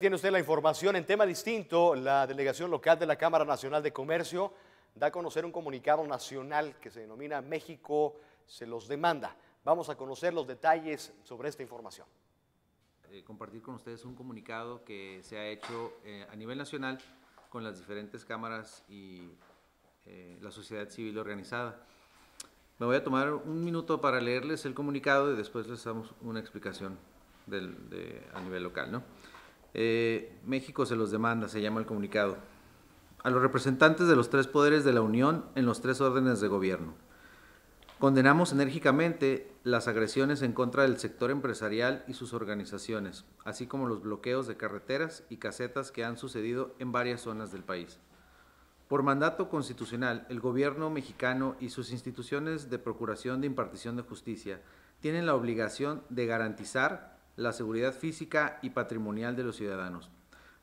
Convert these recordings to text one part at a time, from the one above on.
Tiene usted la información en tema distinto. La delegación local de la Cámara Nacional de Comercio da a conocer un comunicado nacional que se denomina México se los demanda. Vamos a conocer los detalles sobre esta información. Eh, compartir con ustedes un comunicado que se ha hecho eh, a nivel nacional con las diferentes cámaras y eh, la sociedad civil organizada. Me voy a tomar un minuto para leerles el comunicado y después les damos una explicación a nivel local. ¿no? Eh, México se los demanda, se llama el comunicado. A los representantes de los tres poderes de la Unión en los tres órdenes de gobierno. Condenamos enérgicamente las agresiones en contra del sector empresarial y sus organizaciones, así como los bloqueos de carreteras y casetas que han sucedido en varias zonas del país. Por mandato constitucional, el gobierno mexicano y sus instituciones de procuración de impartición de justicia tienen la obligación de garantizar la seguridad física y patrimonial de los ciudadanos.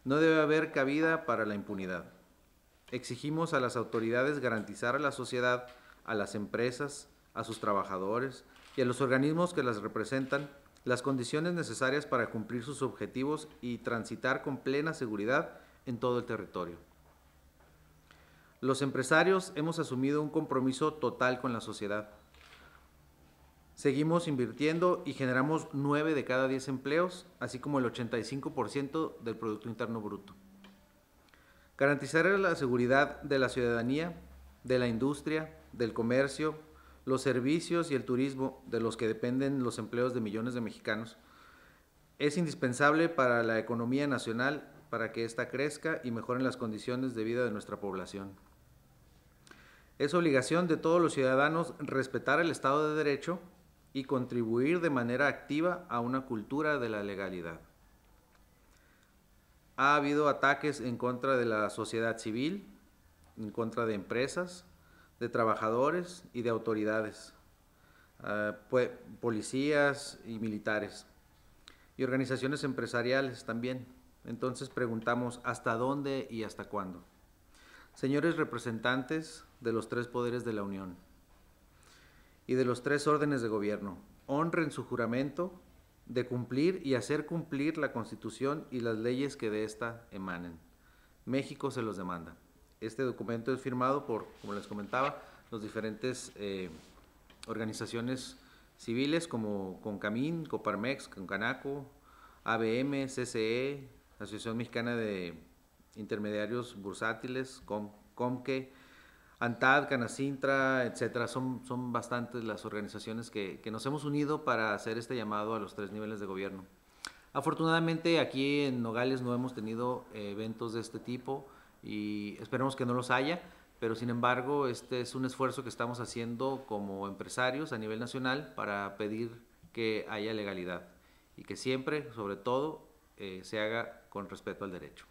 No debe haber cabida para la impunidad. Exigimos a las autoridades garantizar a la sociedad, a las empresas, a sus trabajadores y a los organismos que las representan las condiciones necesarias para cumplir sus objetivos y transitar con plena seguridad en todo el territorio. Los empresarios hemos asumido un compromiso total con la sociedad Seguimos invirtiendo y generamos 9 de cada 10 empleos, así como el 85% del Producto Interno Bruto. Garantizar la seguridad de la ciudadanía, de la industria, del comercio, los servicios y el turismo de los que dependen los empleos de millones de mexicanos es indispensable para la economía nacional para que ésta crezca y mejoren las condiciones de vida de nuestra población. Es obligación de todos los ciudadanos respetar el Estado de Derecho y contribuir de manera activa a una cultura de la legalidad. Ha habido ataques en contra de la sociedad civil, en contra de empresas, de trabajadores y de autoridades, ah, policías y militares, y organizaciones empresariales también. Entonces preguntamos, ¿hasta dónde y hasta cuándo? Señores representantes de los tres poderes de la Unión, y de los tres órdenes de gobierno. Honren su juramento de cumplir y hacer cumplir la Constitución y las leyes que de ésta emanen. México se los demanda. Este documento es firmado por, como les comentaba, las diferentes eh, organizaciones civiles como CONCAMIN, Coparmex, Concanaco, ABM, CCE, Asociación Mexicana de Intermediarios Bursátiles, Comque, ANTAD, Canacintra, etcétera, son, son bastantes las organizaciones que, nos hemos unido para hacer este llamado a los tres niveles de gobierno. Afortunadamente aquí en Nogales no hemos tenido eh, eventos de este tipo y esperemos que no los haya, pero sin embargo este es un esfuerzo que estamos haciendo como empresarios a nivel nacional para pedir que haya legalidad y que siempre, sobre todo, eh, se haga con respeto al derecho.